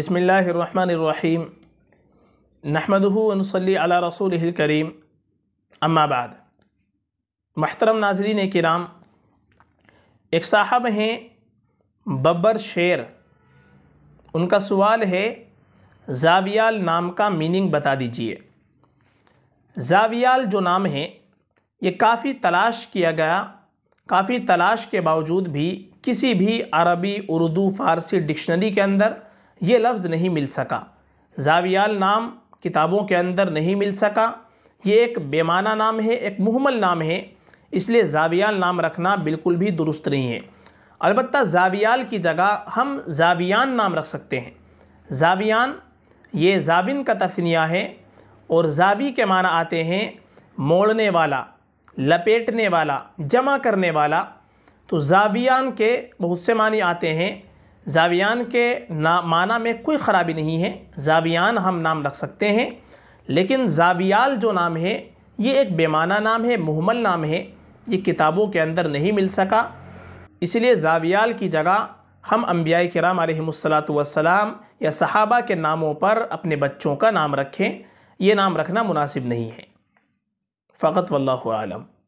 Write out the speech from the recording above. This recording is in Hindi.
बसमीम नहमदूनसली अला रसूल करीम अम्माबाद महतरम नाजरीन कराम एक साहब हैं बबर शेर उनका सवाल है जावियाल नाम का मीनिंग बता दीजिए जावियाल जो नाम है ये काफ़ी तलाश किया गया काफ़ी तलाश के बावजूद भी किसी भी अरबी उर्दू फ़ारसी डिक्शनरी के अंदर ये लफ्ज़ नहीं मिल सका जावियाल नाम किताबों के अंदर नहीं मिल सका ये एक बेमाना नाम है एक मुहमल नाम है इसलिए जावियाल नाम रखना बिल्कुल भी दुरुस्त नहीं है अलबत् जावियाल की जगह हम जावियान नाम रख सकते हैं जावियान ये जाविन का तफनिया है और जावी के माना आते हैं मोड़ने वाला लपेटने वाला जमा करने वाला तो जावियान के बहुत से मानी आते हैं जावियान के ना माना में कोई ख़राबी नहीं है जावियान हम नाम रख सकते हैं लेकिन जावियाल जो नाम है ये एक बेमाना नाम है महमल नाम है ये किताबों के अंदर नहीं मिल सका इसलिए जावियाल की जगह हम अम्बिया कराम आलमसलाम या सहाबा के नामों पर अपने बच्चों का नाम रखें ये नाम रखना मुनासिब नहीं है फ़कत वल्लम